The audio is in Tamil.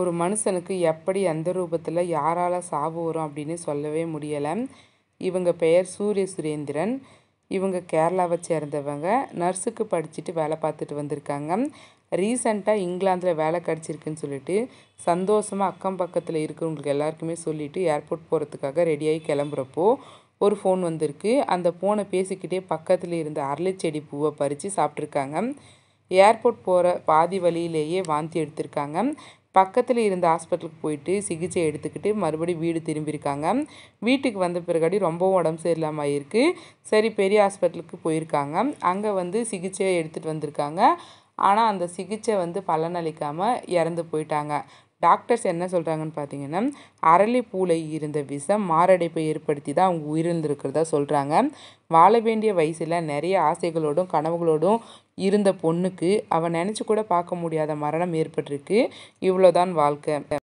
ஒரு மனுஷனுக்கு எப்படி அந்த ரூபத்தில் யாரால் சாவு வரும் அப்படின்னு சொல்லவே முடியலை இவங்க பெயர் சூரிய சுரேந்திரன் இவங்க கேரளாவை சேர்ந்தவங்க நர்ஸுக்கு படிச்சுட்டு வேலை பார்த்துட்டு வந்திருக்காங்க ரீசண்டாக இங்கிலாந்தில் வேலை கிடச்சிருக்குன்னு சொல்லிட்டு சந்தோஷமாக அக்கம் பக்கத்தில் இருக்கிறவங்களுக்கு எல்லாருக்குமே சொல்லிவிட்டு ஏர்போர்ட் போகிறதுக்காக ரெடியாகி கிளம்புறப்போ ஒரு ஃபோன் வந்திருக்கு அந்த ஃபோனை பேசிக்கிட்டே பக்கத்தில் இருந்த அரளிச்செடி பூவை பறித்து சாப்பிட்ருக்காங்க ஏர்போர்ட் போகிற பாதி வழியிலேயே வாந்தி எடுத்திருக்காங்க பக்கத்தில் இருந்த ஹாஸ்பிட்டலுக்கு போயிட்டு சிகிச்சை எடுத்துக்கிட்டு மறுபடியும் வீடு திரும்பியிருக்காங்க வீட்டுக்கு வந்த பிறகாடி ரொம்பவும் உடம்பு சரியில்லாமல் ஆயிருக்கு சரி பெரிய ஹாஸ்பிட்டலுக்கு போயிருக்காங்க அங்கே வந்து சிகிச்சை எடுத்துகிட்டு வந்திருக்காங்க ஆனால் அந்த சிகிச்சை வந்து பலனளிக்காமல் இறந்து போயிட்டாங்க டாக்டர்ஸ் என்ன சொல்கிறாங்கன்னு பார்த்தீங்கன்னா அரளிப்பூலை இருந்த விஷம் மாரடைப்பை ஏற்படுத்தி தான் அவங்க உயிரிழந்திருக்கிறதா சொல்கிறாங்க வாழ வேண்டிய வயசில் நிறைய ஆசைகளோடும் கனவுகளோடும் இருந்த பொண்ணுக்கு அவன் நினச்சி கூட பார்க்க முடியாத மரணம் ஏற்பட்டிருக்கு இவ்வளோதான் வாழ்க்கை